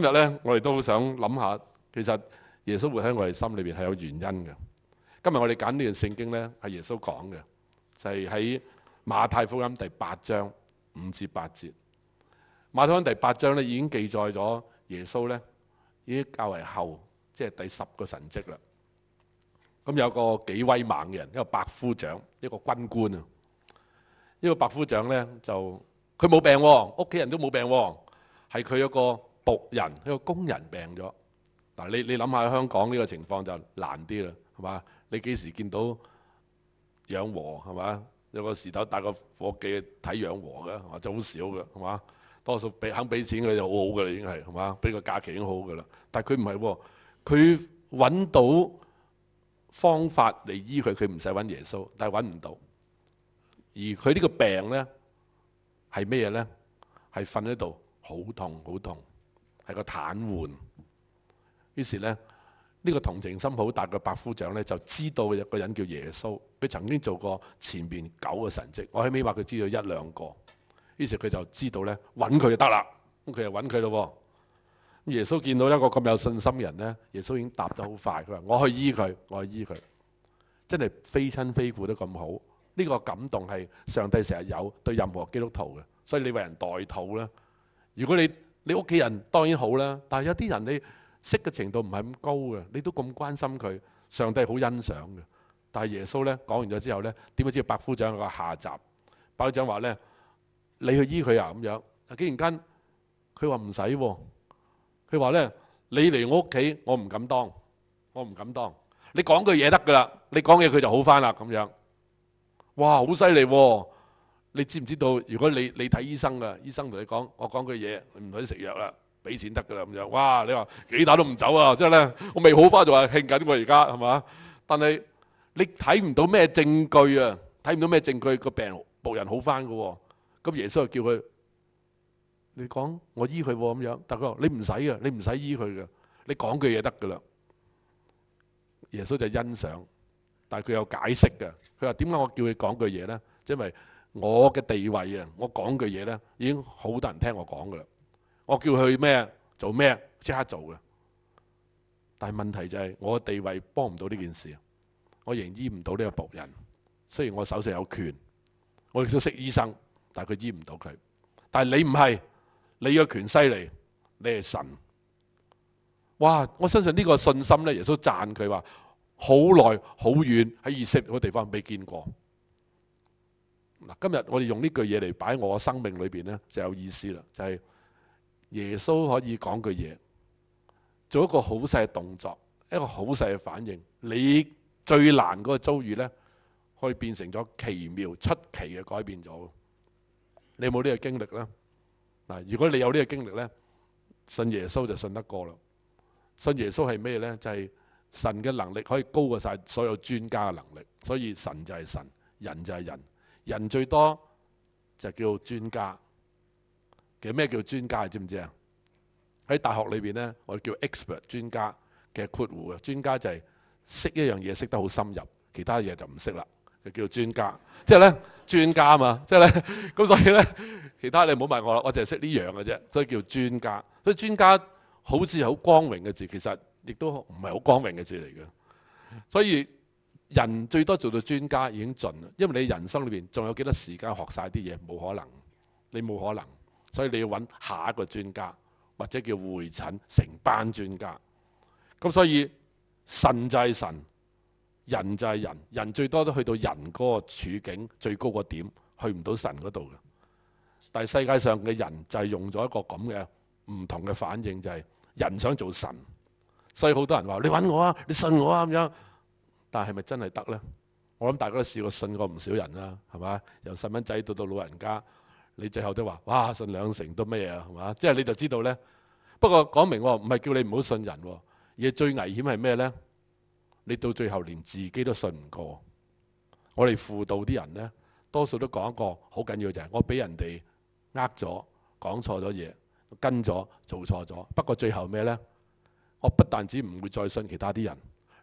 今日咧，我哋都好想谂下，其实耶稣活喺我哋心里边系有原因嘅。今日我哋拣呢段圣经咧，系耶稣讲嘅，就系喺马太福音第八章五至八节。马太福音第八章咧已经记载咗耶稣咧，已经较为后，即系第十个神迹啦。咁有个几威猛嘅人，一个白夫长，一个军官啊。呢个白夫长咧就佢冇病，屋企人都冇病，系佢一个。仆人一個工人病咗，嗱你你諗下香港呢個情況就難啲啦，係嘛？你幾時見到養和係嘛？有個時頭帶個夥計睇養和嘅，或者好少嘅，係嘛？多數俾肯俾錢佢就好好嘅啦，已經係係嘛？俾個假期已經好嘅啦。但係佢唔係喎，佢揾到方法嚟醫佢，佢唔使揾耶穌，但係揾唔到。而佢呢個病咧係咩嘢咧？係瞓喺度，好痛好痛。系个袒护，于是咧呢个同情心好大嘅白夫长咧，就知道有个人叫耶稣，佢曾经做过前面九个神迹，我喺尾话佢知道一两个，于是佢就知道咧揾佢就得啦，咁佢就揾佢咯。耶稣见到一个咁有信心嘅人咧，耶稣已经答得好快，佢话我去医佢，我去医佢，真系非亲非故都咁好，呢个感动系上帝成日有对任何基督徒嘅，所以你为人代祷咧，如果你。你屋企人當然好啦，但係有啲人你識嘅程度唔係咁高嘅，你都咁關心佢，上帝好欣賞嘅。但係耶穌咧講完咗之後咧，點解知白夫長個下集？白夫長話咧：你去醫佢啊咁樣。啊，竟然間佢話唔使喎。佢話咧：你嚟我屋企，我唔敢當，我唔敢當。你講句嘢得噶啦，你講嘢佢就好翻啦咁樣。哇，好犀利喎！你知唔知道？如果你你睇醫生㗎，醫生同你講，我講句嘢，唔使食藥啦，俾錢得噶啦咁樣。哇！你話幾打都唔走啊！即係咧，我未好翻，就話慶緊喎，而家係嘛？但係你睇唔到咩證據啊？睇唔到咩證據？個病仆人好翻㗎喎。咁耶穌就叫佢，你講我醫佢喎咁樣。大哥，你唔使啊，你唔使醫佢嘅，你講句嘢得㗎啦。耶穌就欣賞，但係佢有解釋嘅。佢話點解我叫佢講句嘢咧？即係我嘅地位啊，我讲嘅嘢咧，已经好多人听我讲噶啦。我叫佢咩做咩，即刻做嘅。但系问题就系，我嘅地位帮唔到呢件事我仍医唔到呢个仆人。虽然我手上有权，我亦都识医生，但系佢医唔到佢。但系你唔系，你嘅权犀利，你系神。哇！我相信呢个信心咧，耶稣赞佢话：好耐好远喺以色列嘅地方未见过。嗱，今日我哋用呢句嘢嚟擺我生命裏边呢，就有意思啦。就係耶穌可以講句嘢，做一個好細動作，一個好細嘅反應。你最難嗰個遭遇呢，可以變成咗奇妙出奇嘅改變咗。你有冇呢個經歷呢？嗱，如果你有呢個經歷呢，信耶穌就信得過啦。信耶穌係咩呢？就係神嘅能力可以高過晒所有專家嘅能力，所以神就係神，人就係人。人最多就叫專家，其實咩叫專家你知唔知啊？喺大學裏邊呢，我叫 expert 專家嘅括弧啊。專家就係識一樣嘢識得好深入，其他嘢就唔識啦，就叫專家。即系呢，專家嘛，即系呢。咁所以呢，其他你唔好問我啦，我就係識呢樣嘅啫，所以叫專家。所以專家好似好光榮嘅字，其實亦都唔係好光榮嘅字嚟嘅，所以。人最多做到專家已經盡啦，因為你人生裏邊仲有幾多時間學晒啲嘢？冇可能，你冇可能，所以你要揾下一個專家或者叫會診成班專家。咁所以神就係神，人就係人，人最多都去到人嗰個處境最高個點，去唔到神嗰度嘅。但係世界上嘅人就係用咗一個咁嘅唔同嘅反應，就係人想做神，所以好多人話：你揾我啊，你信我啊咁樣。但係咪真係得呢？我諗大家都試過信過唔少人啦，係嘛？由細蚊仔到到老人家，你最後都話：哇，信兩成都咩嘢啊？係嘛？即係你就知道呢。不過講明喎，唔係叫你唔好信人。而最危險係咩呢？你到最後連自己都信唔過。我哋輔導啲人呢，多數都講一個好緊要就係：我俾人哋呃咗，講錯咗嘢，跟咗，做錯咗。不過最後咩呢？我不但止唔會再信其他啲人。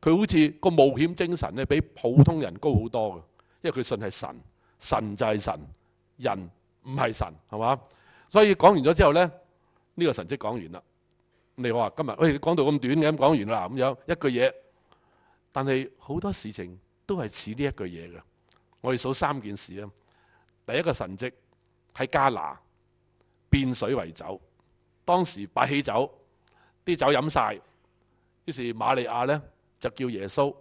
佢好似個冒險精神咧，比普通人高好多嘅，因為佢信係神，神就係神，人唔係神，係嘛？所以講完咗之後咧，呢個神跡講完啦。你話今日，喂，你講到咁短嘅，咁講完啦，咁樣一句嘢。但係好多事情都係似呢一句嘢嘅。我哋數三件事啊。第一個神跡喺加拿變水為酒。當時擺起酒，啲酒飲晒，於是瑪利亞咧。就叫耶穌，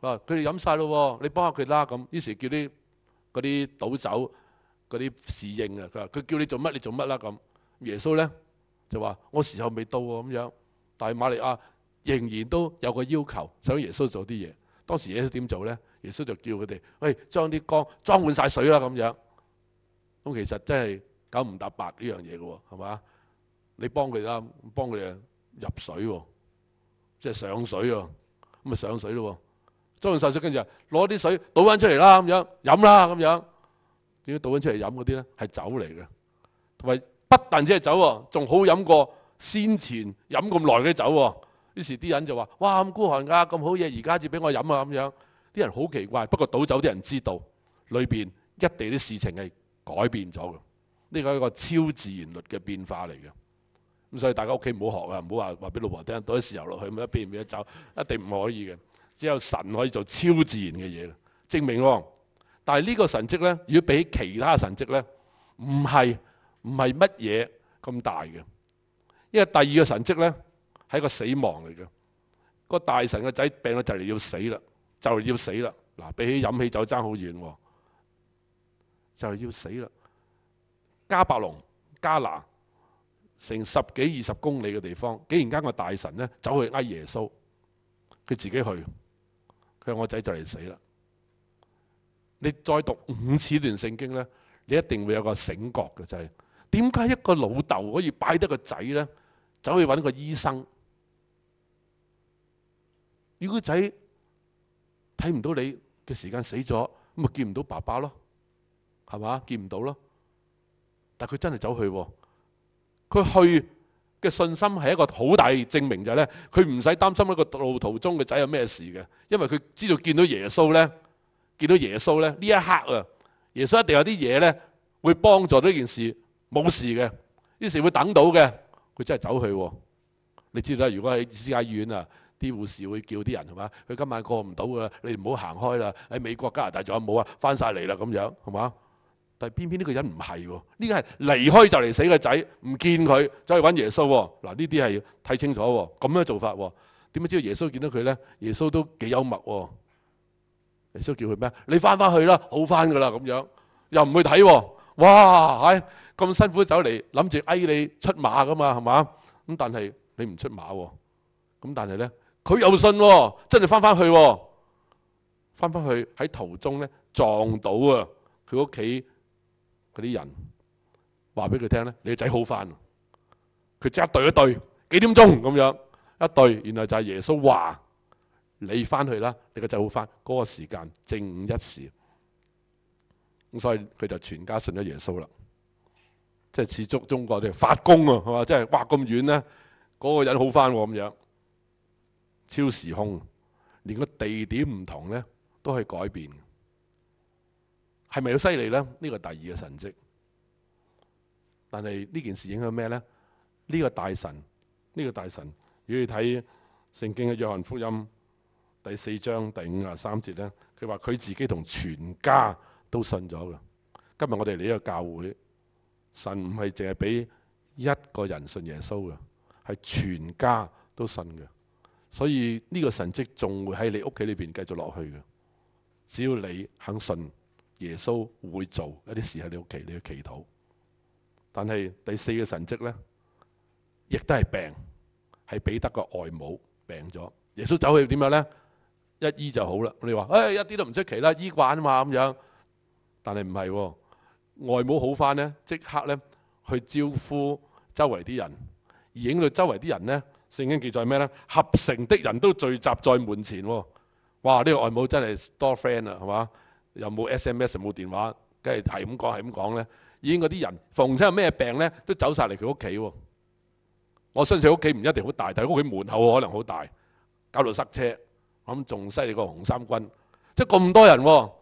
佢佢哋飲曬咯，你幫下佢啦。咁於是叫啲嗰啲倒酒、嗰啲侍應啊。佢話：佢叫你做乜你做乜啦。咁耶穌咧就話：我時候未到喎。咁樣，但係瑪利亞仍然都有個要求，想耶穌做啲嘢。當時穌點做咧？耶穌就叫佢哋：喂，將啲缸裝滿晒水啦。咁樣，咁其實真係九唔搭八呢樣嘢嘅喎，係嘛？你幫佢啦，幫佢入水喎，即係上水喎。咁咪上水咯裝完水跟住攞啲水倒翻出嚟啦，咁樣飲啦，咁樣點解倒翻出嚟飲嗰啲咧？係酒嚟嘅，同埋不但止係酒喎，仲好飲過先前飲咁耐嘅酒喎。於是啲人就話：哇咁孤寒㗎，咁好嘢，而家至俾我飲啊！咁樣啲人好奇怪。不過倒酒啲人知道，裏邊一地啲事情係改變咗嘅，呢個一個超自然律嘅變化嚟嘅。咁所以大家屋企唔好學啊！唔好話話俾老婆聽，倒啲豉油落去咁一唔俾一走，一定唔可以嘅。只有神可以做超自然嘅嘢，證明喎。但係呢個神跡呢，如果比其他神跡呢，唔係唔係乜嘢咁大嘅，因為第二個神跡呢，係一個死亡嚟嘅。個大神嘅仔病到就嚟要死啦，就嚟要死啦。嗱，比起飲起酒爭好遠喎，就嚟要死啦。加百隆、加拿。成十幾二十公里嘅地方，竟然間個大神呢走去呃耶穌，佢自己去，佢話我仔就嚟死啦。你再讀五次段聖經呢，你一定會有個醒覺嘅，就係點解一個老豆可以擺得個仔呢走去揾個醫生？如果仔睇唔到你嘅時間死咗，咁咪見唔到爸爸咯，係嘛？見唔到咯。但佢真係走去喎。佢去嘅信心係一個好大證明就係咧，佢唔使擔心一個路途中嘅仔有咩事嘅，因為佢知道見到耶穌咧，見到耶穌咧呢一刻啊，耶穌一定有啲嘢咧會幫助呢件事冇事嘅，於是會等到嘅，佢真係走去。你知道如果喺私家醫院啊，啲護士會叫啲人係嘛？佢今晚過唔到噶，你唔好行開啦。喺美國加拿大仲有冇啊？翻晒嚟啦咁樣係嘛？但係偏偏呢個人唔係喎，呢個係離開就嚟死嘅仔，唔見佢走去揾耶穌喎。嗱呢啲係睇清楚喎，咁樣做法喎。點解知道耶穌見到佢咧？耶穌都幾幽默喎。耶穌叫佢咩你翻返去啦，好翻噶啦咁樣，又唔去睇喎。哇，係咁辛苦走嚟，諗住哎你出馬噶嘛，係嘛？咁但係你唔出馬喎。咁但係咧，佢又信喎，真係翻返去喎。翻返去喺途中咧撞到啊，佢屋企。嗰啲人話俾佢聽咧，你個仔好翻，佢即刻对對一對幾點鐘咁樣一對，然后就係耶穌話你翻去啦，你個仔好翻嗰個時間正午一時，咁所以佢就全家信咗耶穌啦，即係始足中國啲發功啊，系嘛，即係哇咁遠咧，嗰個人好翻咁樣，超時空，連個地點唔同咧都系改變。系咪好犀利呢？呢个第二嘅神迹，但系呢件事影响咩呢？呢个大神，呢个大神，如果你睇圣经嘅约翰福音第四章第五十三节呢，佢话佢自己同全家都信咗嘅。今日我哋嚟呢个教会，神唔系净系俾一个人信耶稣嘅，系全家都信嘅。所以呢个神迹仲会喺你屋企里边继续落去嘅，只要你肯信。耶穌會做一啲事喺你屋企，你去祈禱。但係第四個神迹呢，亦都係病，係彼得個外母病咗。耶穌走去點樣呢？一醫就好啦。你話誒一啲都唔出奇啦，醫慣啊嘛咁樣。但係唔係外母好翻呢，即刻呢去招呼周圍啲人，而引到周圍啲人呢，聖經記載咩呢？合成的人都聚集在門前。哇！呢個外母真係多 friend 啊，係嘛？有冇 SMS，有冇電話，梗係係咁講，係咁講咧。已經嗰啲人逢親咩病咧，都走晒嚟佢屋企喎。我相信屋企唔一定好大，但係屋企門口可能好大，搞到塞車。咁仲犀利過紅三軍，即係咁多人喎。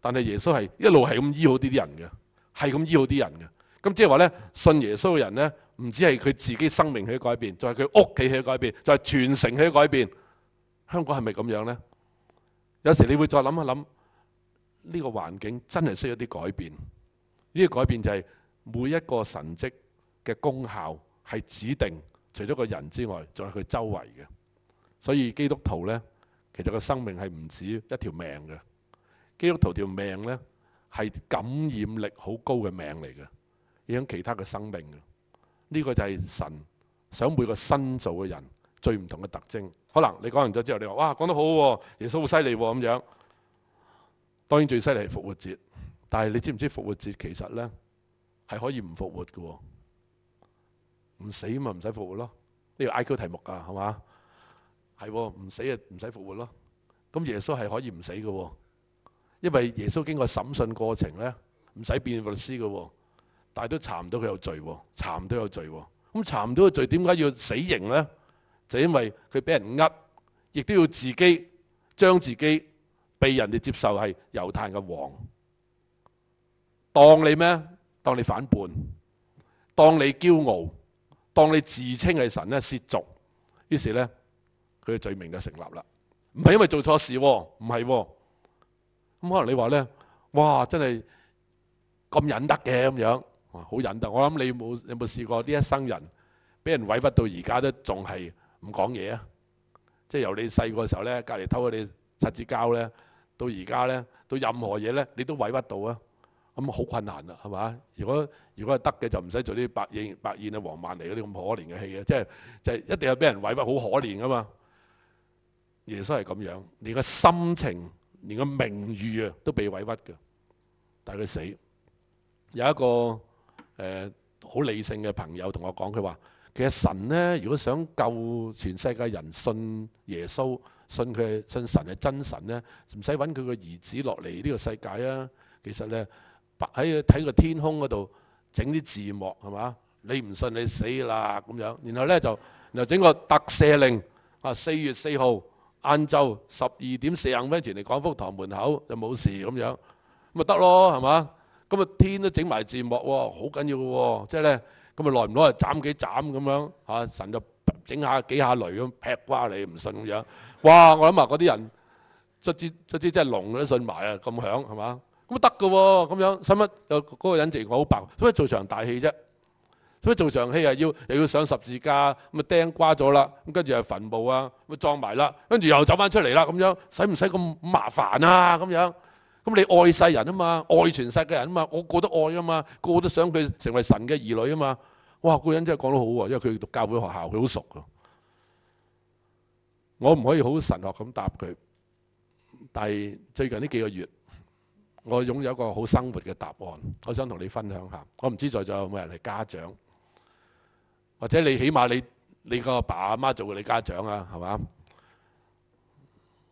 但係耶穌係一路係咁醫好啲啲人嘅，係咁醫好啲人嘅。咁即係話咧，信耶穌嘅人咧，唔止係佢自己生命喺改變，就係佢屋企喺改變，就係全城喺改變。香港係咪咁樣咧？有時你會再諗一諗。呢個環境真係需要一啲改變。呢個改變就係每一個神蹟嘅功效係指定除咗個人之外，仲係佢周圍嘅。所以基督徒呢，其實個生命係唔止一條命嘅。基督徒條命呢，係感染力好高嘅命嚟嘅，影響其他嘅生命嘅。呢個就係神想每個新造嘅人最唔同嘅特徵。可能你講完咗之後，你話：哇，講得好好，耶穌好犀利咁樣。當然最犀利係復活節，但係你知唔知復活節其實咧係可以唔復活嘅喎？唔死咪唔使復活咯，呢個 I Q 題目㗎係嘛？係唔死啊唔使復活咯。咁耶穌係可以唔死嘅喎，因為耶穌經過審訊過程咧，唔使變律師嘅喎，但係都查唔到佢有罪喎，查唔到有罪喎。咁查唔到個罪點解要死刑咧？就因為佢俾人呃，亦都要自己將自己。被人哋接受系犹太嘅王，当你咩？当你反叛，当你骄傲，当你自称系神咧涉渎，于是咧佢嘅罪名就成立啦。唔系因为做错事，唔系咁可能你话咧，哇真系咁忍得嘅咁样，好忍得。我谂你冇有冇试过呢一生人俾人委屈到而家都仲系唔讲嘢啊？即系由你细个時时候咧，隔離偷你。十字交咧，到而家咧，到任何嘢咧，你都委屈到啊！咁好困難啦，係嘛？如果如果係得嘅，就唔使做啲白燕、白燕啊、王曼嚟嗰啲咁可憐嘅戲啊！即係就係一定係俾人委屈，好可憐噶嘛！耶穌係咁樣，連個心情、連個名譽啊，都被委屈嘅。但係佢死，有一個誒好理性嘅朋友同我講，佢話其實神咧，如果想救全世界人信耶穌。信佢，信神係真神咧，唔使揾佢個兒子落嚟呢個世界啊！其實咧，白喺睇個天空嗰度整啲字幕係嘛？你唔信你死啦咁樣。然後咧就，然整個特赦令啊，四月四號晏晝十二點四十五分前嚟廣福堂門口就冇事咁樣，咁咪得咯係嘛？咁啊天都整埋字幕喎，好緊要嘅喎，即係咧，咁啊耐唔耐又斬幾斬咁樣嚇，神就～整下幾下雷咁劈瓜你唔信咁樣，哇！我諗啊嗰啲人，卒之即之即係龍都信埋啊咁響係嘛？咁得嘅喎咁樣，使乜又嗰個人情好白？做乜做場大戲啫？做乜做場戲啊？要又要上十字架咁啊釘瓜咗啦，咁跟住又墳墓啊，咪撞埋啦，跟住又走翻出嚟啦咁樣，使唔使咁麻煩啊咁樣？咁你愛世人啊嘛，愛全世嘅人啊嘛，我個個都愛啊嘛，個個都想佢成為神嘅兒女啊嘛。哇！個人真係講得好喎，因為佢讀教會學校，佢好熟噶。我唔可以好神學咁答佢，但係最近呢幾個月，我擁有一個好生活嘅答案，我想同你分享下。我唔知在座有冇人係家長，或者你起碼你你個爸阿媽做過你家長啊，係嘛？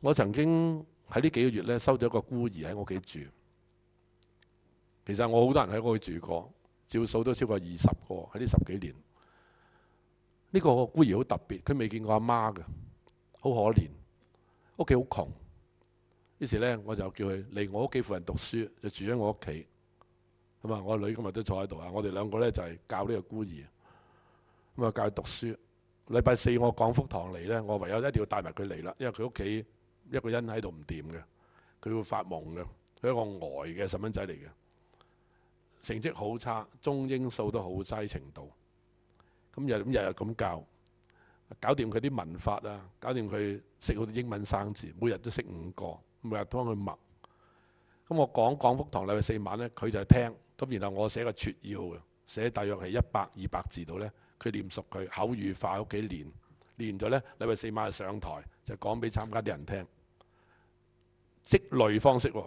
我曾經喺呢幾個月咧收咗個孤兒喺屋企住，其實我好多人喺屋企住過。照數都超過二十個喺呢十幾年，呢個孤兒好特別，佢未見過阿媽嘅，好可憐，屋企好窮。於是咧，我就叫佢嚟我屋企附近讀書，就住喺我屋企。咁啊，我女今日都坐喺度啊，我哋兩個咧就係教呢個孤兒，咁啊教佢讀書。禮拜四我講福堂嚟咧，我唯有一定要帶埋佢嚟啦，因為佢屋企一個人喺度唔掂嘅，佢會發夢嘅，佢一個呆嘅細蚊仔嚟嘅。成績好差，中英數都好低程度。咁日咁日日咁教，搞掂佢啲文法啊，搞掂佢識好多英文生字，每日都識五個，每日幫佢默。咁我講講福堂禮拜四晚咧，佢就聽。咁然後我寫個撮要嘅，寫大約係一百二百字到咧，佢念熟佢口語化，屋企練。練咗咧，禮拜四晚就上台就講俾參加啲人聽。積累方式喎。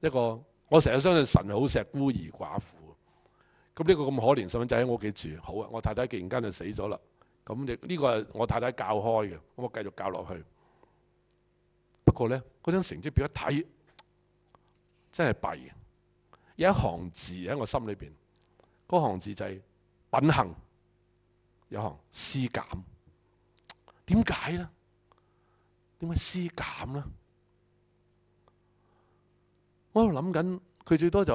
一個，我成日相信神好錫孤兒寡婦。咁呢個咁可憐細蚊仔喺我屋企住，好啊！我太太突然間就死咗啦。咁亦呢個係我太太教開嘅，我繼續教落去。不過咧，嗰張成績表一睇，真係弊有一行字喺我心裏邊，嗰行字就係品行，一行思減。點解咧？點解思減咧？我喺度諗緊，佢最多就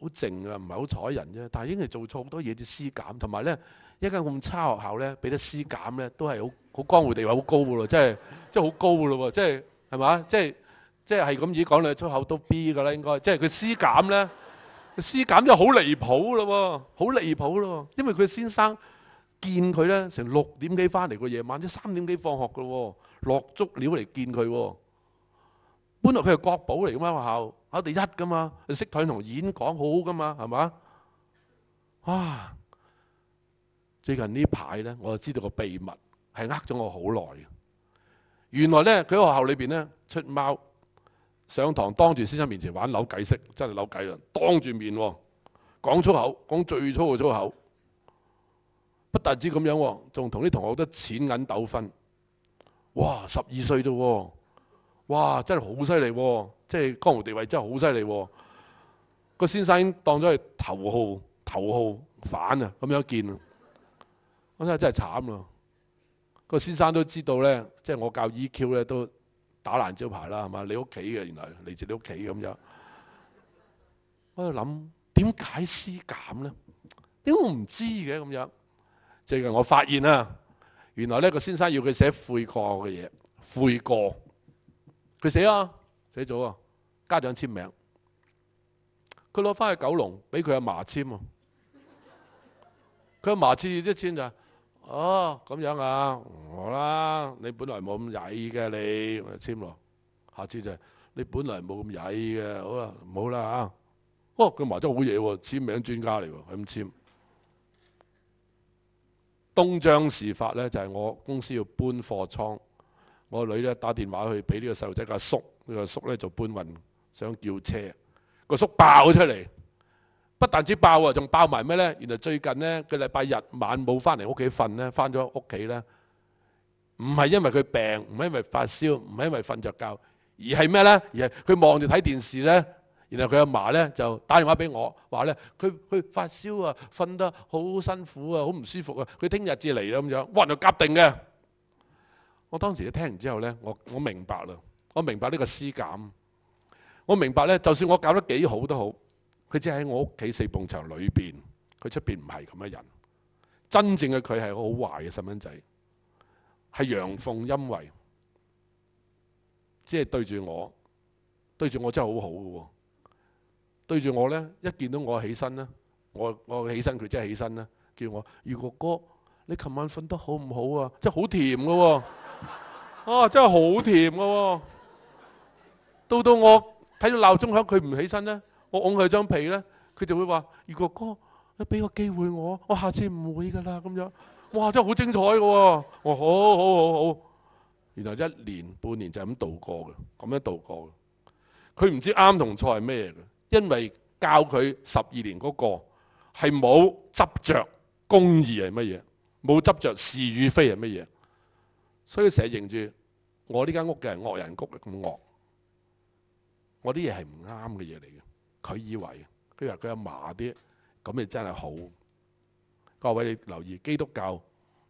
好靜啊，唔係好睬人啫。但係應該做錯好多嘢，就私減。同埋咧，一间咁差學校咧，俾得私減咧，都係好好江湖地位好高噶咯，即係即係好高噶咯，即係係嘛？即係即係系咁已講你出口都 B 噶啦，應該。即係佢私減咧，私減就好離譜咯，好離譜咯。因為佢先生見佢咧，成六點幾翻嚟個夜晚，即係三點幾放學噶喎，落足料嚟見佢喎。搬落佢係國寶嚟噶嘛？學校考第一噶嘛？識台同演講好噶嘛？係嘛？哇！最近呢排咧，我就知道個秘密係呃咗我好耐。原來咧，佢學校裏邊咧出貓上堂，當住先生面前玩扭計式，真係扭計啦！當住面講粗口，講最粗嘅粗口。不但止咁樣，仲同啲同學得錢銀糾紛。哇！十二歲啫～哇！真係好犀利，即係江湖地位真係好犀利。個先生當咗係頭號頭號反啊，咁樣見啊，我真係真係慘咯。個先生都知道咧，即係我教 E.Q. 咧都打爛招牌啦，係嘛？你屋企嘅原來嚟自你屋企咁樣。我喺度諗點解思減咧？點解我唔知嘅咁樣？最近我發現啊，原來咧個先生要佢寫悔過嘅嘢，悔過。佢寫啊，寫咗啊，家長簽名。佢攞翻去九龍，俾佢阿嫲簽喎。佢阿嫲簽即簽就，哦咁樣啊，好啦，你本來冇咁曳嘅你，簽咯。下次就，你本來冇咁曳嘅，好啦，唔好啦嚇。哦，佢嫲真係好嘢喎，簽名專家嚟喎，咁簽。東張事發咧，就係我公司要搬貨倉。我個女咧打電話去俾呢個細路仔個叔，呢個叔咧就搬運，想叫車。個叔爆出嚟，不但止爆啊，仲爆埋咩咧？原來最近咧佢禮拜日晚冇翻嚟屋企瞓咧，翻咗屋企咧，唔係因為佢病，唔係因為發燒，唔係因為瞓着覺，而係咩咧？而係佢望住睇電視咧。然後佢阿嫲咧就打電話俾我話咧：佢佢發燒啊，瞓得好辛苦啊，好唔舒服啊。佢聽日至嚟啊咁樣，哇！就夾定嘅。我當時聽完之後呢，我我明白啦。我明白呢個施教，我明白呢，就算我教得幾好都好，佢只喺我屋企四埲牆裏邊，佢出邊唔係咁嘅人。真正嘅佢係好壞嘅細蚊仔，係陽奉陰違。即係對住我，對住我真係好好嘅喎。對住我呢，一見到我起身呢，我我起身佢即係起身啦，叫我如哥哥，你琴晚瞓得好唔好啊？真係好甜嘅喎。啊，真係好甜嘅喎！到到我睇到鬧鐘響，佢唔起身咧，我拱佢張被咧，佢就會話：，如哥哥，你俾個機會我，我下次唔會噶啦。咁樣，哇，真係好精彩嘅喎！我好好好好，原來一年半年就咁度過嘅，咁樣度過嘅。佢唔知啱同錯係咩嘅，因為教佢十二年嗰個係冇執着公義係乜嘢，冇執着是與非係乜嘢。所以成日認住我呢間屋嘅係惡人谷咁惡，我啲嘢係唔啱嘅嘢嚟嘅。佢以為佢話佢阿麻啲，咁咪真係好。各位你留意基督教，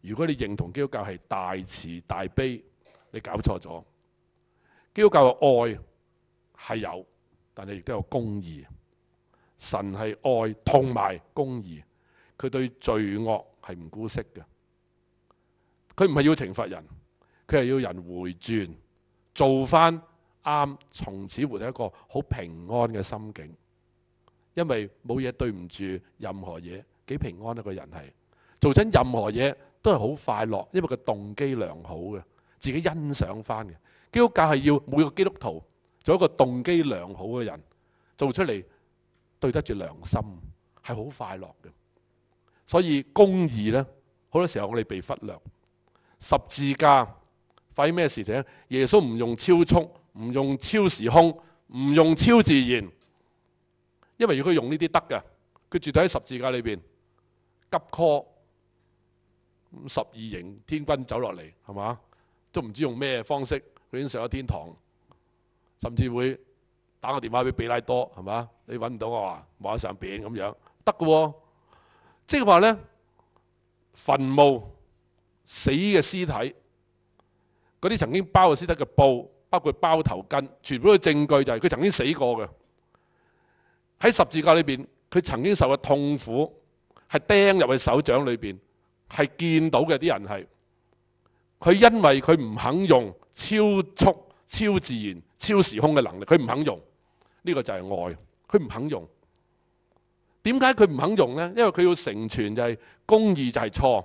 如果你認同基督教係大慈大悲，你搞錯咗。基督教嘅愛係有，但係亦都有公義。神係愛同埋公義，佢對罪惡係唔姑息嘅。佢唔係要懲罰人。佢係要人回轉，做翻啱，從此活喺一個好平安嘅心境，因為冇嘢對唔住任何嘢，幾平安一個人係做真任何嘢都係好快樂，因為个動機良好嘅，自己欣賞翻嘅。基督教係要每個基督徒做一個動機良好嘅人，做出嚟對得住良心，係好快樂嘅。所以公義呢，好多時候我哋被忽略十字架。發生咩事情？耶穌唔用超速，唔用超時空，唔用超自然，因為如果用呢啲得嘅，佢住喺十字架裏边急 call，十二型天軍走落嚟係嘛？都唔知用咩方式，佢已經上咗天堂，甚至會打個電話俾比拉多係嘛？你揾唔到我啊，馬上變咁樣得嘅喎，即係話咧，坟墓死嘅屍體。嗰啲曾經包過斯德嘅布，包括包頭巾，全部都證據就係佢曾經死過嘅。喺十字架裏邊，佢曾經受嘅痛苦係釘入去手掌裏邊，係見到嘅啲人係佢因為佢唔肯用超速、超自然、超時空嘅能力，佢唔肯用呢個就係愛，佢唔肯用。點解佢唔肯用呢？因為佢要成全就係公義就係錯。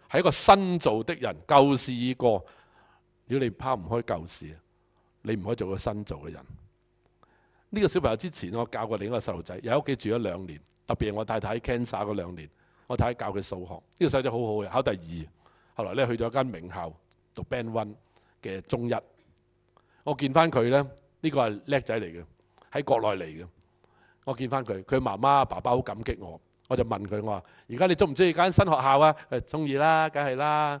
係一個新做的人，舊事已過。如果你拋唔開舊事，你唔可以做個新做嘅人。呢個小朋友之前我教過另一個細路仔，又喺屋企住咗兩年。特別係我太太喺 cancer 嗰兩年，我太太教佢數學。呢個細路仔好好嘅，考第二。後來咧去咗間名校讀 Band One 嘅中一。我見翻佢咧，呢個係叻仔嚟嘅，喺國內嚟嘅。我見翻佢，佢媽媽爸爸好感激我。我就問佢：我話而家你中唔中意間新學校啊？誒，中意啦，梗係啦，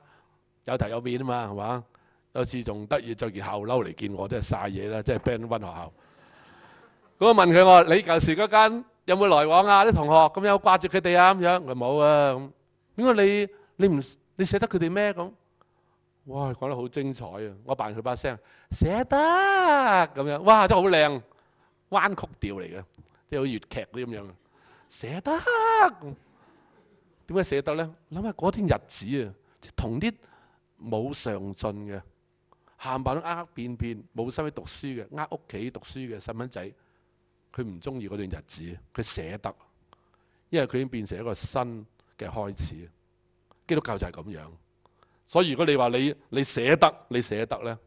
有頭有面啊嘛，係嘛？有次仲得意着件校褸嚟見我，真係晒嘢啦，即係 band one 學校。咁我問佢我話你舊時嗰間有冇來往啊？啲同學咁有掛住佢哋啊？咁樣佢冇啊。咁點解你你唔你捨得佢哋咩？咁哇講得好精彩啊！我扮佢把聲捨得咁樣，哇係好靚，彎曲調嚟嘅，即係好似粵劇嗰啲咁樣捨得點解捨得咧？諗下嗰啲日子啊，同啲冇上進嘅、行運呃便便、冇心去讀書嘅、呃屋企讀書嘅细蚊仔，佢唔中意嗰段日子，佢捨得，因為佢已經變成一個新嘅開始。基督教就係咁樣，所以如果你話你你捨得，你捨得咧，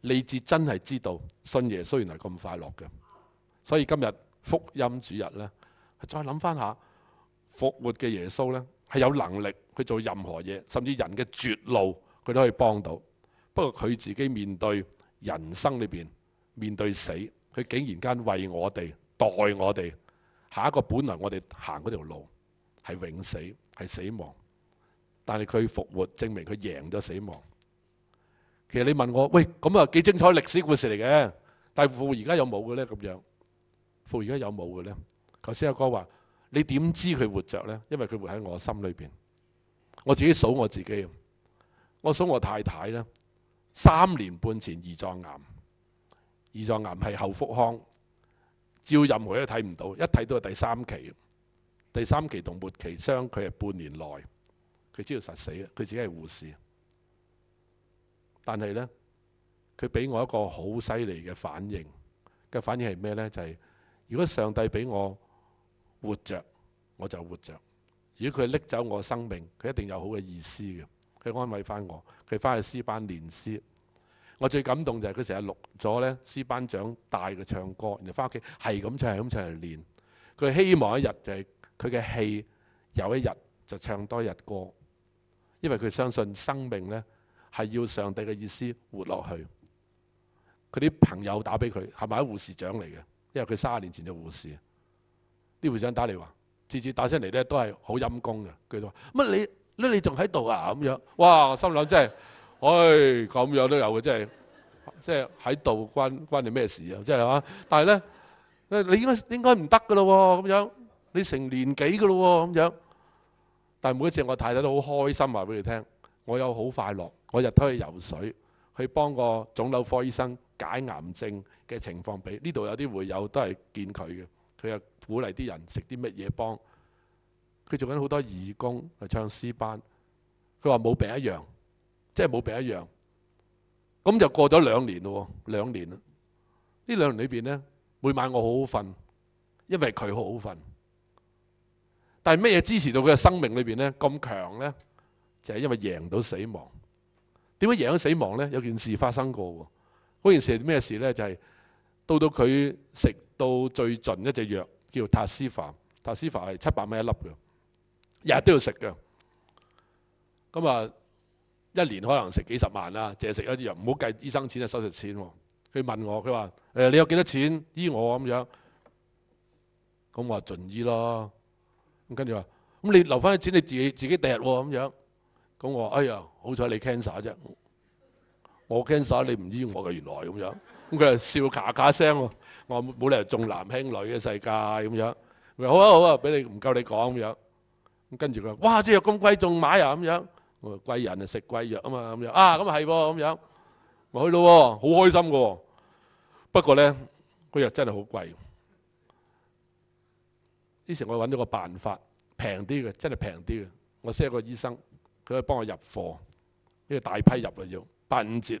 你至真係知道信耶雖然係咁快樂嘅，所以今日福音主日咧。再諗翻下復活嘅耶穌呢，係有能力去做任何嘢，甚至人嘅絕路佢都可以幫到。不過佢自己面對人生裏边面對死，佢竟然間為我哋代我哋下一個。本来我哋行嗰條路係永死係死亡，但係佢復活證明佢贏咗死亡。其實你問我喂咁啊幾精彩歷史故事嚟嘅，但係復而家有冇嘅呢？咁樣復而家有冇嘅呢？」頭先阿哥話：你點知佢活着呢？因為佢活喺我心裏邊。我自己數我自己，我數我太太呢，三年半前胰臟癌，胰臟癌係後腹腔，照任何都睇唔到，一睇到係第三期。第三期同末期相，距係半年內，佢知道實死嘅，佢自己係護士。但係呢，佢俾我一個好犀利嘅反應。嘅反應係咩呢？就係如果上帝俾我。活着我就活着。如果佢拎走我生命，佢一定有好嘅意思嘅。佢安慰翻我，佢翻去師班練師。我最感動就係佢成日錄咗咧，師班長带佢唱歌，然後翻屋企係咁唱係咁唱嚟練。佢希望一日就係佢嘅氣有一日就唱多日歌，因為佢相信生命咧係要上帝嘅意思活落去。佢啲朋友打俾佢係咪啲護士长嚟嘅？因為佢卅年前就護士。呢回事打嚟話，次次打出嚟咧都係好陰公嘅。佢話：乜你咧？你仲喺度啊？咁樣，哇！心諗真係，唉，咁樣都有嘅，真係，即係喺度關關你咩事啊？真係啊！但係咧，你應該應該唔得嘅咯喎，咁樣你成年幾嘅咯喎，咁樣。但係每一次我太太都好開心話俾佢聽，我有好快樂，我日頭去游水，去幫個腫瘤科醫生解癌症嘅情況俾。呢度有啲會友都係見佢嘅。佢又鼓勵啲人食啲乜嘢幫佢做緊好多義工，去唱詩班。佢話冇病一樣，即係冇病一樣。咁就過咗兩年咯，兩年啦。呢兩年裏邊呢，每晚我好好瞓，因為佢好好瞓。但係咩嘢支持到佢嘅生命裏邊呢？咁強呢，就係因為贏到死亡。點解贏到死亡呢？有件事發生過喎。嗰件事係咩事呢？就係。到到佢食到最盡一隻藥叫塔斯凡，塔斯凡係七百蚊一粒嘅，日日都要食嘅。咁啊，一年可能食幾十萬啦，淨係食一隻藥，唔好計醫生錢啊，手術錢。佢問我，佢話：誒，你有幾多錢醫我咁樣？咁我話盡醫咯。咁跟住話：咁你留翻啲錢你自己自己掟喎咁樣。咁我話：哎呀，好彩你 cancer 啫，我 cancer 你唔醫我嘅原來咁樣。咁佢就笑咔咔聲喎，我冇冇理由重男輕女嘅世界咁樣。佢話好啊好啊，俾你唔夠你講咁樣。咁跟住佢話：，哇！呢藥咁貴仲買啊？咁樣，我話貴人啊食貴藥啊嘛咁樣。啊咁啊係喎咁樣。我去到喎，好開心噶。不過咧，個藥真係好貴。之前我揾到個辦法平啲嘅，真係平啲嘅。我識一個醫生，佢可以幫我入貨，呢個大批入啊要八五折。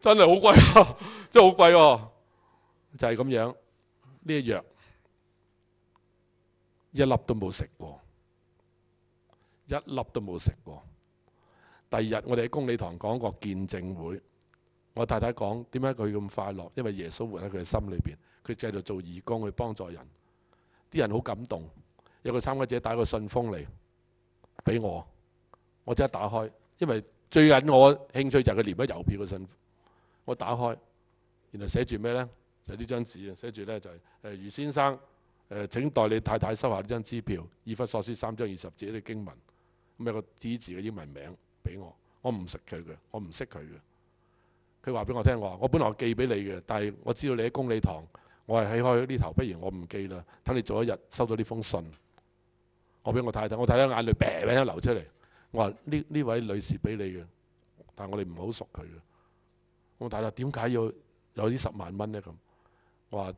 真係好貴啊！真係好貴喎，就係咁樣呢一藥一粒都冇食過，一粒都冇食過。第二日我哋喺公理堂講個見證會，我太太講點解佢咁快樂，因為耶穌活喺佢嘅心裏边，佢製造做義工去幫助人，啲人好感動。有個參加者打個信封嚟俾我，我即刻打開，因為最近我興趣就係佢粘咗郵票嘅信。我打開，然來寫住咩呢？就呢張紙，寫住呢就係誒先生誒請代理太太收下呢張支票，以弗所書三章二十節啲經文，咪個字字嘅英文名俾我。我唔識佢嘅，我唔識佢嘅。佢話俾我聽，我話我本來寄俾你嘅，但係我知道你喺公理堂，我係喺開呢頭，不如我唔寄啦。等你做一日收到呢封信，我俾我太太，我太太眼淚嘭嘭一流出嚟。我話呢呢位女士俾你嘅，但係我哋唔好熟佢嘅。我睇啦，點解要有啲十萬蚊呢？咁，我話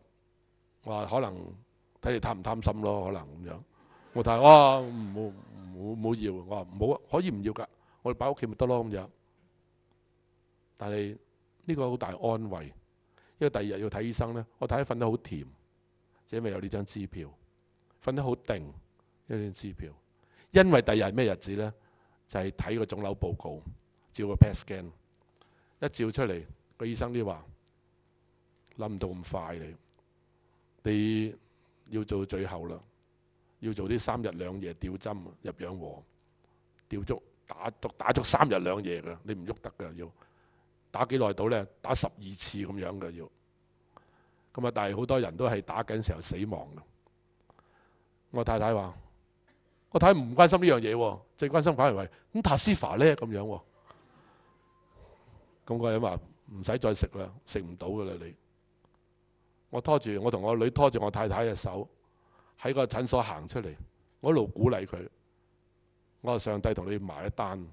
我話可能睇你貪唔貪心咯，可能咁樣。我睇，哇，好，冇冇要，我話冇啊，可以唔要噶，我哋擺屋企咪得咯咁樣。但係呢個好大安慰，因為第二日要睇醫生咧。我睇瞓得好甜，就因為有呢張支票，瞓得好定，呢呢支票。因為第二日係咩日子咧？就係睇個腫瘤報告，照個 PET scan。一照出嚟，個醫生都話：唔到咁快你，你要做最後啦，要做啲三日兩夜吊針入氧和，吊足打足打足三日兩夜嘅，你唔喐得嘅要打幾耐到咧？打十二次咁樣嘅要，咁啊！但係好多人都係打緊時候死亡嘅。我太太話：我太太唔關心呢樣嘢喎，最關心反而係咁。塔斯法咧咁樣喎。咁個人話唔使再食啦，食唔到噶啦你。我拖住我同我女拖住我太太嘅手，喺個診所行出嚟，我一路鼓勵佢。我話上帝同你埋一單，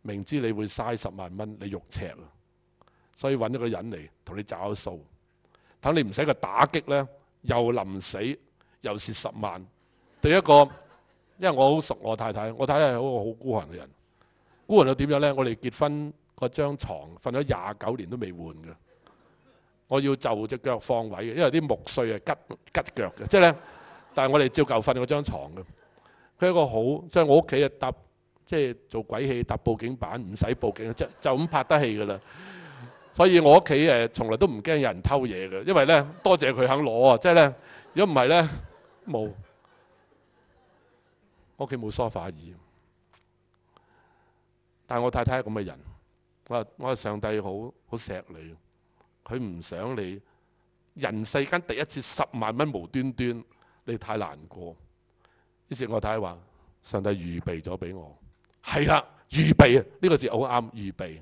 明知你會嘥十萬蚊，你肉赤啊，所以揾一個人嚟，同你找數。等你唔使個打擊咧，又臨死又蝕十萬。第一個，因為我好熟我太太，我太太係一個好孤寒嘅人。孤寒又點樣咧？我哋結婚。我張床瞓咗廿九年都未換嘅，我要就只腳放位嘅，因為啲木碎係吉吉腳嘅，即係咧。但係我哋照舊瞓嗰張床嘅。佢一個好，即係我屋企啊搭，即係做鬼戲搭報警板，唔使報警，即就咁拍得戲㗎啦。所以我屋企誒從來都唔驚有人偷嘢嘅，因為咧多謝佢肯攞啊，即係咧如果唔係咧冇屋企冇梳化椅，但係我太太係咁嘅人。我我上帝，好好錫你。佢唔想你人世間第一次十萬蚊無端端，你太難過。於是，我太話上帝預備咗俾我，係啦，預備啊！呢個字好啱，預備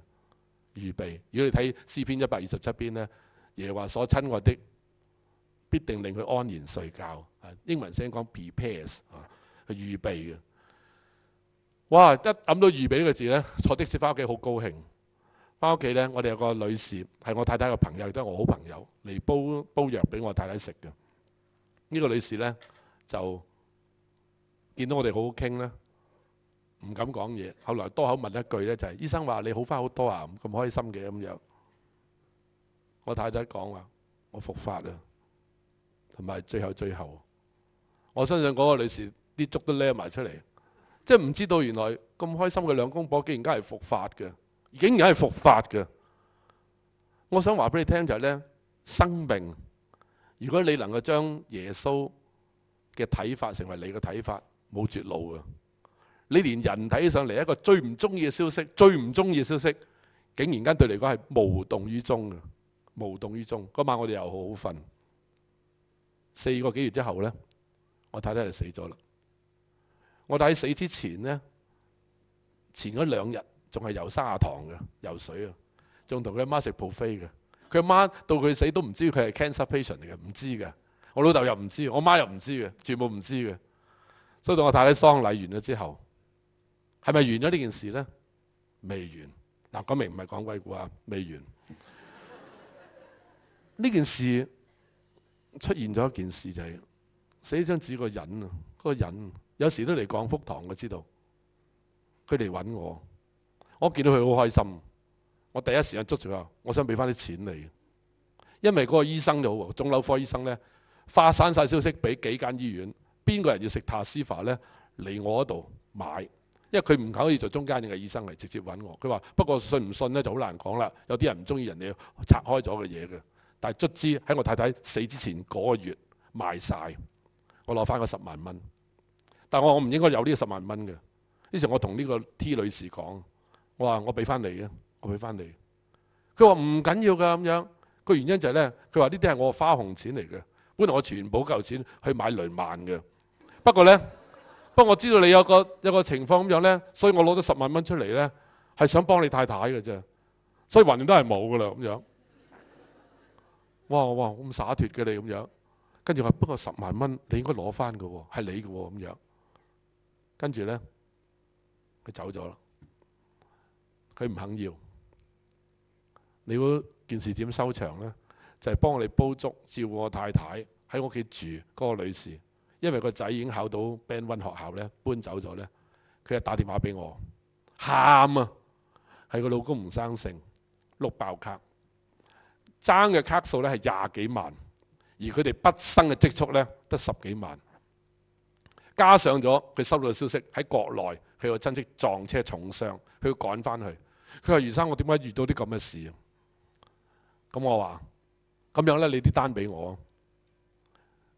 預備。如果你睇詩篇一百二十七篇呢，耶和華所親愛的必定令佢安然睡覺。英文聲講 prepare 啊，預備嘅。哇！一諗到預備呢個字呢，坐的士翻屋企好高興。翻屋企咧，我哋有個女士係我太太嘅朋友，亦都係我好朋友嚟煲煲藥俾我太太食嘅。呢個女士咧就見到我哋好好傾啦，唔敢講嘢。後來多口問一句咧，就係醫生話你好翻好多啊，咁開心嘅咁樣。我太太講話我復發啦，同埋最後最後，我相信嗰個女士啲粥都舐埋出嚟，即係唔知道原來咁開心嘅兩公婆，竟然家係復發嘅。竟然系复发嘅，我想话俾你听就系咧，生命如果你能够将耶稣嘅睇法成为你嘅睇法，冇绝路嘅。你连人睇上嚟一个最唔中意嘅消息，最唔中意嘅消息，竟然间对嚟讲系无动于衷嘅，无动于衷。嗰晚我哋又好好瞓，四个几月之后咧，我太太就死咗啦。我睇喺死之前呢，前嗰两日。仲係游沙塘嘅，游水啊！仲同佢阿媽食 buffet 嘅，佢阿媽到佢死都唔知佢係 c a n c e r a t i e n t 嚟嘅，唔知嘅。我老豆又唔知，我媽又唔知嘅，全部唔知嘅。所以到我太太喪禮完咗之後，係咪完咗呢件事咧？未完嗱，講明唔係講鬼故啊，未完。呢件事出現咗一件事就係，寫張紙個人啊，嗰個引有時都嚟講福堂，我知道佢嚟揾我。我見到佢好開心，我第一時間捉住佢我想俾翻啲錢你，因為嗰個醫生就好，腫瘤科醫生咧，發散晒消息俾幾間醫院，邊個人要食塔斯法咧嚟我嗰度買，因為佢唔可以做中間嘅醫生嚟直接揾我。佢話：不過信唔信咧就好難講啦，有啲人唔中意人哋拆開咗嘅嘢嘅。但係卒之喺我太太死之前嗰月賣晒，我攞翻個十萬蚊。但我我唔應該有呢十萬蚊嘅。呢時我同呢個 T 女士講。我话我俾翻你嘅，我俾翻你。佢话唔紧要噶咁样，个原因就系呢，佢话呢啲系我花红钱嚟嘅，本来我全部旧钱去买雷曼嘅。不过呢，不过我知道你有个有个情况咁样呢，所以我攞咗十万蚊出嚟呢，系想帮你太太嘅啫。所以還掂都系冇噶啦咁样。哇哇咁洒脱嘅你咁样，跟住话不过十万蚊你应该攞翻嘅，系你嘅咁样。跟住呢，佢走咗啦。佢唔肯要，你估件事點收場呢？就係幫我哋煲粥、照顧我太太喺屋企住嗰個女士，因為個仔已經考到 Band One 學校咧，搬走咗咧，佢就打電話俾我，喊啊！係個老公唔生性，碌爆卡，爭嘅卡數咧係廿幾萬，而佢哋不生嘅積蓄咧得十幾萬，加上咗佢收到消息喺國內佢個親戚撞車重傷，佢要趕翻去。佢話：余生，我點解遇到啲咁嘅事啊？咁我話：咁樣咧，你啲單俾我，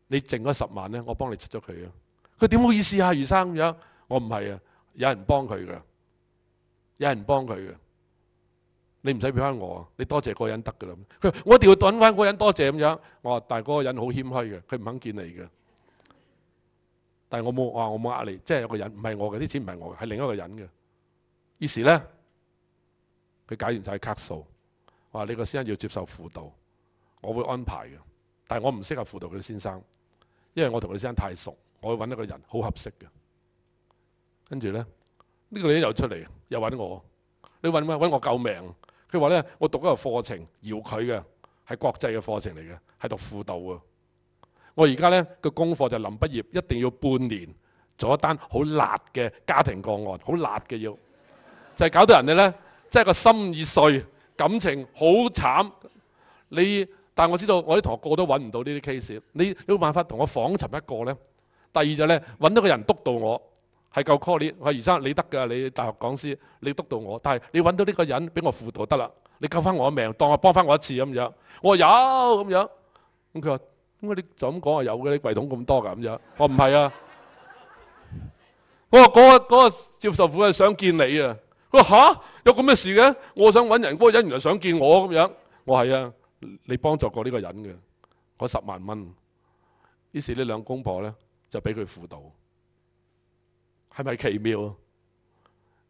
你剩嗰十萬咧，我幫你出咗佢啊！佢點好意思啊？余生咁樣，我唔係啊，有人幫佢嘅，有人幫佢嘅，你唔使俾翻我，你多謝嗰個人得噶啦。佢：我一定要揾翻嗰個人多謝咁樣。我話：但係嗰個人好謙虛嘅，佢唔肯見你嘅。但係我冇話我冇呃你，即係有個人唔係我嘅，啲錢唔係我嘅，係另一個人嘅。於是咧。佢解完晒卡数，话你个先生要接受辅导，我会安排嘅。但系我唔适合辅导佢先生，因为我同佢先生太熟。我要揾一个人好合适嘅。跟住咧，呢个女人又出嚟，又揾我。你揾咩？揾我救命。佢话咧，我读一个课程，摇佢嘅，系国际嘅课程嚟嘅，系读辅导啊。我而家咧个功课就临毕业，一定要半年做一单好辣嘅家庭个案，好辣嘅要，就系搞到人哋咧。即係個心已碎，感情好慘。你但我知道，我啲同學個個都揾唔到呢啲 case。你有冇辦法同我訪尋一個呢？第二就咧揾到個人督導我係夠 call 你。我話余生你得㗎，你大學講師你督導我。但係你揾到呢個人俾我輔導得啦，你救翻我命，當我幫翻我一次咁樣。我話有咁樣。咁佢話咁解你就咁講啊有嘅，你櫃桶咁多㗎咁樣。我唔係啊。我話嗰個嗰個教婦係想見你啊。佢话吓有咁嘅事嘅，我想揾人嗰个人原来想见我咁样，我系啊，你帮助过呢个人嘅，嗰十万蚊。于是呢两公婆咧就俾佢辅导，系咪奇妙？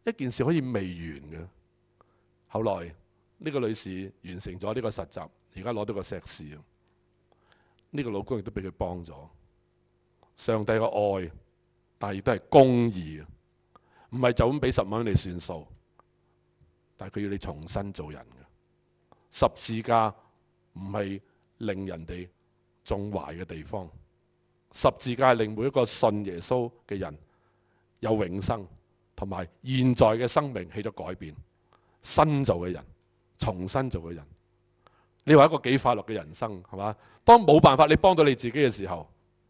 一件事可以未完嘅。后来呢个女士完成咗呢个实习，而家攞到个硕士。呢个老公亦都俾佢帮咗。上帝嘅爱，但系都系公义，唔系就咁俾十蚊你算数。但系佢要你重新做人嘅十字架唔係令人哋仲怀嘅地方，十字架令每一個信耶穌嘅人有永生，同埋現在嘅生命起咗改變，新做嘅人，重新做嘅人。你話一個幾快樂嘅人生係嘛？當冇辦法你幫到你自己嘅時候，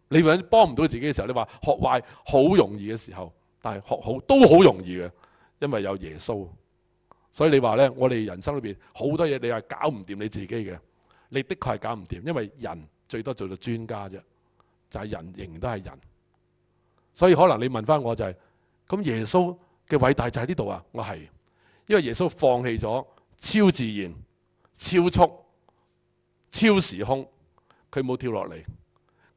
你揾幫唔到自己嘅時候，你話學壞好容易嘅時候，但係學好都好容易嘅，因為有耶穌。所以你話咧，我哋人生裏邊好多嘢，你係搞唔掂你自己嘅。你的確係搞唔掂，因為人最多做到專家啫，就係人仍然都係人。所以可能你問翻我就係咁，耶穌嘅偉大就喺呢度啊！我係因為耶穌放棄咗超自然、超速、超時空，佢冇跳落嚟，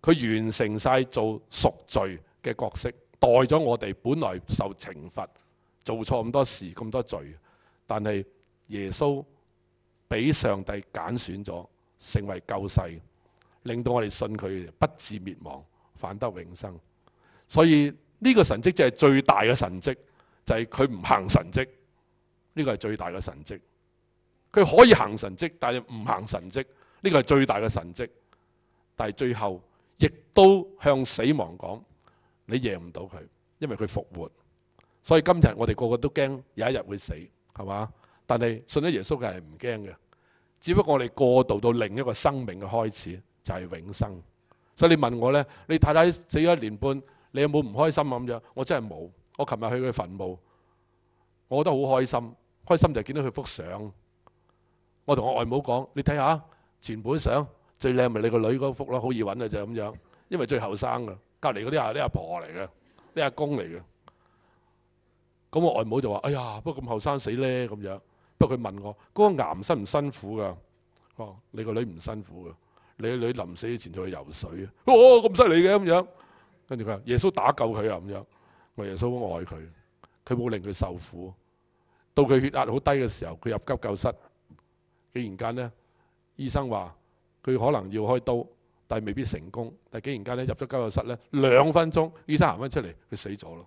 佢完成晒做贖罪嘅角色，代咗我哋本來受懲罰、做錯咁多事、咁多罪。但系耶稣俾上帝拣选咗，成为救世，令到我哋信佢不至灭亡，反得永生。所以呢个神迹就系最大嘅神迹，就系佢唔行神迹。呢个系最大嘅神迹。佢可以行神迹，但系唔行神迹。呢个系最大嘅神迹。但系最后亦都向死亡讲：你赢唔到佢，因为佢复活。所以今日我哋个个都惊有一日会死。係嘛？但係信咗耶穌嘅係唔驚嘅，只不過我哋過渡到另一個生命嘅開始就係永生。所以你問我呢，你太太死咗一年半，你有冇唔開心咁樣？我真係冇。我琴日去佢墳墓，我覺得好開心。開心就見到佢幅相。我同我外母講：你睇下，全本相，最靚咪你個女嗰幅咯，好易揾嘅就咁樣，因為最後生㗎。隔離嗰啲係啲阿婆嚟嘅，啲阿公嚟嘅。咁我外母就話：哎呀，不過咁後生死呢？」咁樣。不過佢問我嗰個癌辛唔辛苦噶？哦，你個女唔辛苦噶。你個女臨死之前仲去游水，哦咁犀利嘅咁樣。跟住佢話：耶穌打救佢啊咁樣。我耶穌好愛佢，佢冇令佢受苦。到佢血壓好低嘅時候，佢入急救室。竟然間呢，醫生話佢可能要開刀，但係未必成功。但竟然間呢，入咗急救室呢，兩分鐘醫生行翻出嚟，佢死咗咯。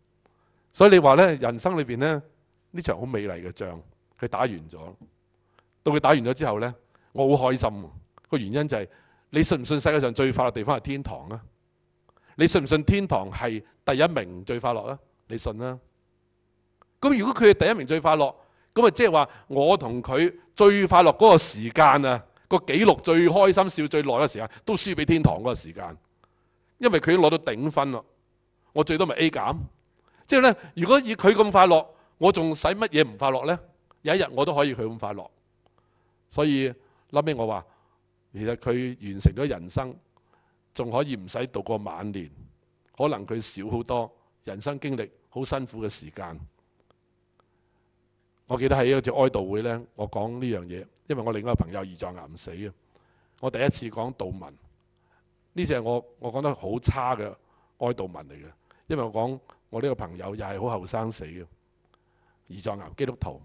所以你話咧，人生裏邊咧呢場好美麗嘅仗，佢打完咗。到佢打完咗之後咧，我好開心。個原因就係你信唔信世界上最快樂地方係天堂啊？你信唔信天堂係第一名最快樂啊？你信啦。咁如果佢係第一名最快樂，咁啊即係話我同佢最快樂嗰個時間啊，個記錄最開心笑最耐嘅時間，都輸俾天堂嗰個時間，因為佢攞到頂分啦。我最多咪 A 減。即系咧，如果以佢咁快樂，我仲使乜嘢唔快樂咧？有一日我都可以佢咁快樂。所以谂起我话，其实佢完成咗人生，仲可以唔使度过晚年。可能佢少好多人生经历，好辛苦嘅时间。我记得喺一次哀悼会咧，我讲呢样嘢，因为我另一个朋友胰脏癌死嘅，我第一次讲悼文，呢只系我我讲得好差嘅哀悼文嚟嘅，因为我讲。我呢个朋友又系好后生死嘅，胰状牛基督徒。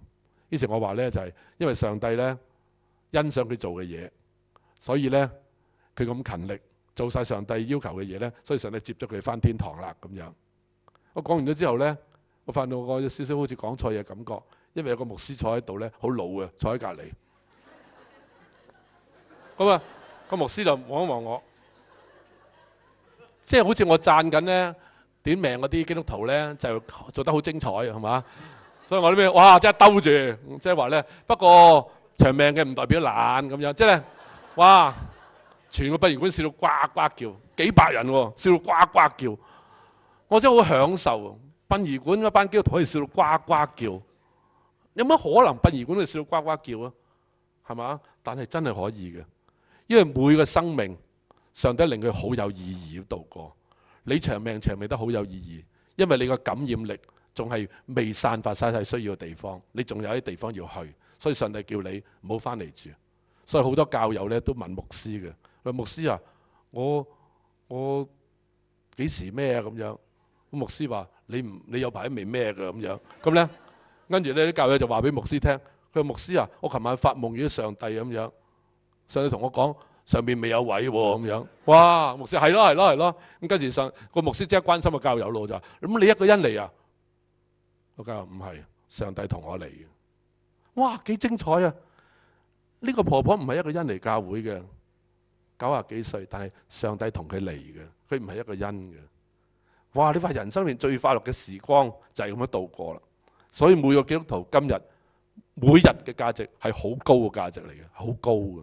于是我话呢，就系，因为上帝呢欣赏佢做嘅嘢，所以呢，佢咁勤力做晒上帝要求嘅嘢呢，所以上帝接咗佢翻天堂啦咁样。我讲完咗之后呢，我发到我有少少好似讲错嘢感觉，因为有个牧师坐喺度呢，好老嘅坐喺隔離。咁啊，个牧师就望一望我，即系好似我赞紧呢。短命嗰啲基督徒咧就做得好精彩，係嘛？所以我啲咩哇，真係兜住，即係話咧。不過長命嘅唔代表懶咁樣，即係哇，全個殯儀館笑到呱呱叫，幾百人喎，笑到呱呱叫，我真係好享受。殯儀館嗰班基督徒可以笑到呱呱叫，有乜可能殯儀館會笑到呱呱叫啊？係嘛？但係真係可以嘅，因為每個生命，上帝令佢好有意義度過。你長命長命得好有意義，因為你個感染力仲係未散發晒曬需要嘅地方，你仲有啲地方要去，所以上帝叫你唔好翻嚟住。所以好多教友咧都問牧師嘅，佢牧師啊，我我幾時咩啊咁樣？咁牧師話你唔你有排未咩嘅咁樣？咁咧跟住咧啲教友就話俾牧師聽，佢話牧師啊，我琴晚發夢到上帝咁樣，上帝同我講。上边未有位咁样，哇牧师系咯系咯系咯，咁跟住上个牧师即刻关心个教友咯就，咁你一个人嚟啊？教友唔系，上帝同我嚟嘅，哇几精彩啊！呢个婆婆唔系一个人嚟教会嘅，九啊几岁，但系上帝同佢嚟嘅，佢唔系一个人嘅。哇！你话人生面最快乐嘅时光就系咁样度过啦，所以每个基督徒今日每日嘅价值系好高嘅价值嚟嘅，好高嘅。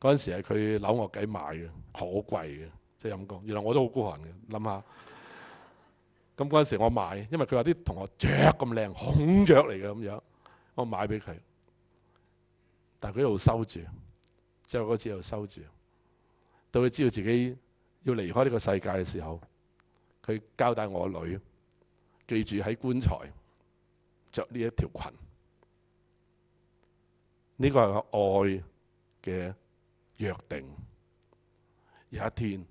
嗰陣時係佢扭我計買嘅，好貴嘅，即係咁講。原來我都好孤寒嘅，諗下。咁嗰陣時我買，因為佢話啲同學雀咁靚，孔雀嚟嘅咁樣，我買俾佢。但係佢一路收住，後嗰次又收住。到佢知道自己要離開呢個世界嘅時候，佢交代我女：，記住喺棺材着呢一條裙。呢個係愛嘅。约定有一天，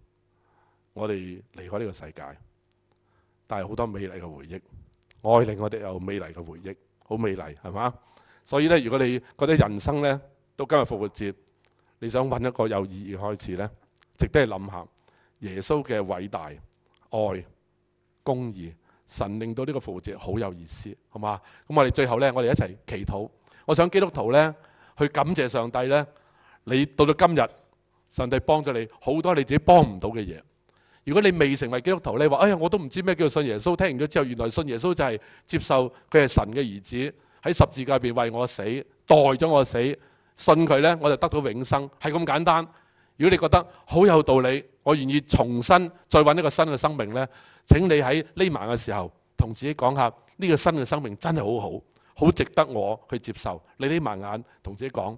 我哋离开呢个世界，系好多美丽嘅回忆，爱令我哋有美丽嘅回忆，好美丽，系嘛？所以咧，如果你觉得人生咧，到今日复活节，你想揾一个有意义开始咧，值得谂下耶稣嘅伟大爱、公义，神令到呢个复活节好有意思，好嘛？咁我哋最后呢，我哋一齐祈祷，我想基督徒呢，去感谢上帝呢，你到咗今日，上帝帮咗你好多你自己帮唔到嘅嘢。如果你未成为基督徒你话哎呀我都唔知咩叫信耶稣。听完咗之后，原来信耶稣就系接受佢系神嘅儿子，喺十字架边为我死，代咗我死。信佢呢，我就得到永生，系咁简单。如果你觉得好有道理，我愿意重新再搵一个新嘅生命呢，请你喺匿埋嘅时候同自己讲下，呢个新嘅生命真系好好，好值得我去接受。你匿埋眼同自己讲。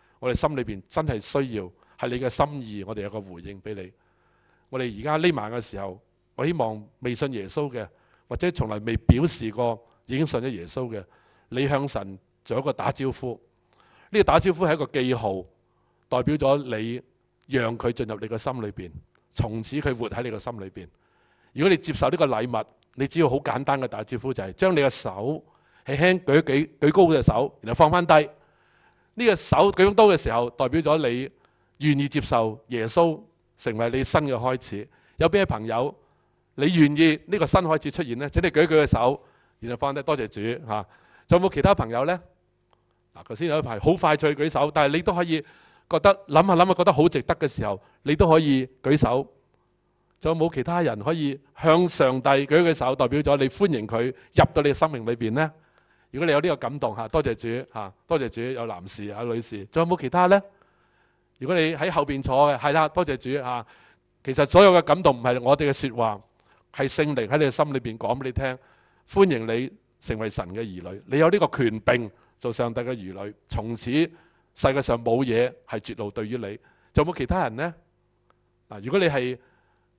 我哋心里边真系需要，系你嘅心意，我哋有个回应俾你。我哋而家呢晚嘅时候，我希望未信耶稣嘅，或者从来未表示过已经信咗耶稣嘅，你向神做一个打招呼。呢个打招呼系一个记号，代表咗你让佢进入你嘅心里边，从此佢活喺你嘅心里边。如果你接受呢个礼物，你只要好简单嘅打招呼，就系将你嘅手轻轻举举举高嘅手，然后放翻低。呢个手举刀嘅时候，代表咗你愿意接受耶稣成为你新嘅开始。有边位朋友，你愿意呢个新开始出现呢？请你举举个手，然后放低。多谢主吓。有冇其他朋友呢？嗱，头先有一排好快脆举手，但系你都可以觉得谂下谂下觉得好值得嘅时候，你都可以举手。仲有冇其他人可以向上帝举举手，代表咗你欢迎佢入到你嘅生命里边呢？如果你有呢个感动吓，多谢主吓，多谢主有男士啊、女士，仲有冇其他呢？如果你喺后边坐嘅，系啦，多谢主吓。其实所有嘅感动唔系我哋嘅说话，系圣灵喺你心里边讲俾你听。欢迎你成为神嘅儿女，你有呢个权柄做上帝嘅儿女，从此世界上冇嘢系绝路对于你。仲有冇其他人呢？嗱，如果你系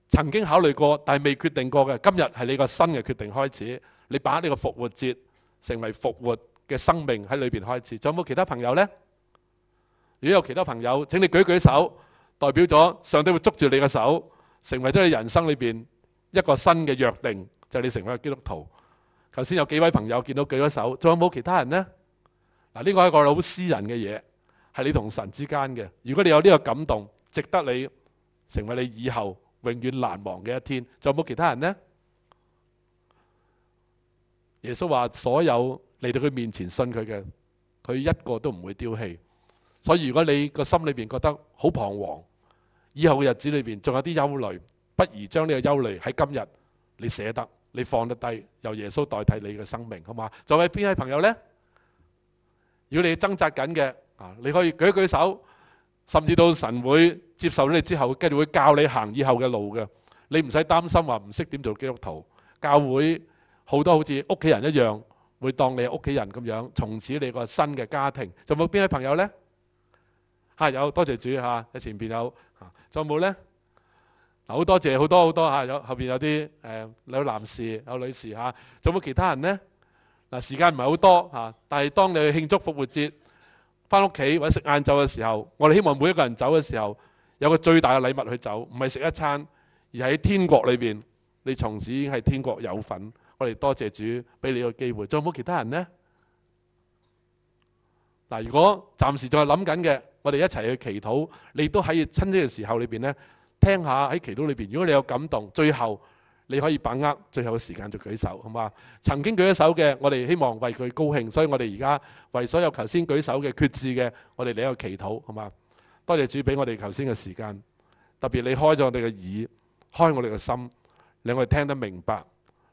曾经考虑过但系未决定过嘅，今日系你个新嘅决定开始。你把呢个复活节。成为复活嘅生命喺里边开始，仲有冇其他朋友呢？如果有其他朋友，请你举举手，代表咗上帝会捉住你嘅手，成为咗你人生里边一个新嘅约定，就系你成为基督徒。头先有几位朋友见到举咗手，仲有冇其他人呢？嗱，呢个系一个好私人嘅嘢，系你同神之间嘅。如果你有呢个感动，值得你成为你以后永远难忘嘅一天。仲有冇其他人呢？耶稣话：所有嚟到佢面前信佢嘅，佢一个都唔会丢弃。所以如果你个心里边觉得好彷徨，以后嘅日子里边仲有啲忧虑，不如将呢个忧虑喺今日你舍得，你放得低，由耶稣代替你嘅生命，好嘛？作為边位朋友呢？如果你挣扎紧嘅，啊，你可以举一举手，甚至到神会接受咗你之后，会继续会教你行以后嘅路嘅。你唔使担心话唔识点做基督徒教会。好多好似屋企人一樣，會當你屋企人咁樣，從此你個新嘅家庭。仲有冇邊位朋友呢？嚇有多謝主嚇，喺前邊有仲有冇呢？好多謝好多好多嚇，有後邊有啲誒有男士有女士嚇，仲有冇其他人呢？嗱時間唔係好多嚇，但係當你去慶祝復活節翻屋企或者食晏晝嘅時候，我哋希望每一個人走嘅時候有個最大嘅禮物去走，唔係食一餐，而喺天國裏邊，你從此已經係天國有份。我哋多谢主俾你个机会，仲有冇其他人呢？嗱，如果暂时仲系谂紧嘅，我哋一齐去祈祷，你都喺亲喺呢个时候里边呢，听下喺祈祷里边。如果你有感动，最后你可以把握最后嘅时间就举手，好嘛？曾经举咗手嘅，我哋希望为佢高兴，所以我哋而家为所有头先举手嘅决志嘅，我哋嚟一个祈祷，好嘛？多谢主俾我哋头先嘅时间，特别你开咗我哋嘅耳，开我哋嘅心，令我哋听得明白。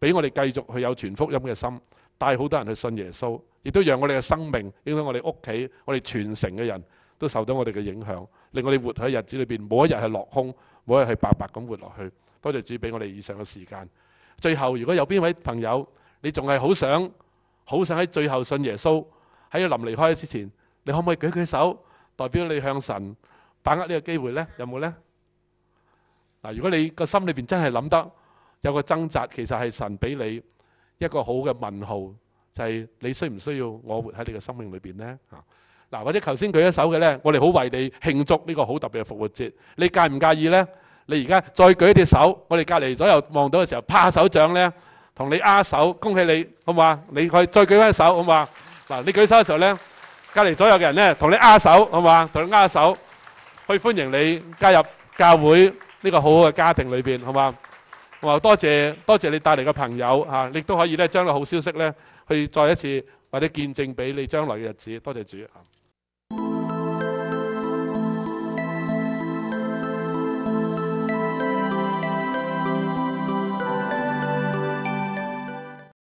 俾我哋繼續去有全福音嘅心，帶好多人去信耶穌，亦都讓我哋嘅生命影響我哋屋企，我哋全城嘅人都受到我哋嘅影響，令我哋活喺日子裏邊，冇一日係落空，冇一日係白白咁活落去。多謝主俾我哋以上嘅時間。最後，如果有邊位朋友，你仲係好想，好想喺最後信耶穌，喺臨離開之前，你可唔可以舉舉手，代表你向神把握呢個機會呢？有冇呢？嗱，如果你個心裏邊真係諗得。有個掙扎，其實係神俾你一個好嘅問號，就係你需唔需要我活喺你嘅生命裏邊呢？啊，嗱，或者頭先舉一手嘅呢，我哋好為你慶祝呢個好特別嘅復活節。你介唔介意呢？你而家再舉一隻手，我哋隔離左右望到嘅時候，拍手掌呢，同你握手，恭喜你，好唔好啊？你去再舉翻手，好唔好啊？嗱，你舉手嘅時候呢，隔離左右嘅人呢，同你握手，好唔好啊？同你握手，去歡迎你加入教會呢個好好嘅家庭裏邊，好唔好話多謝多謝你帶嚟嘅朋友嚇，亦都可以咧將個好消息咧去再一次或者見證俾你將來嘅日子。多謝主嚇。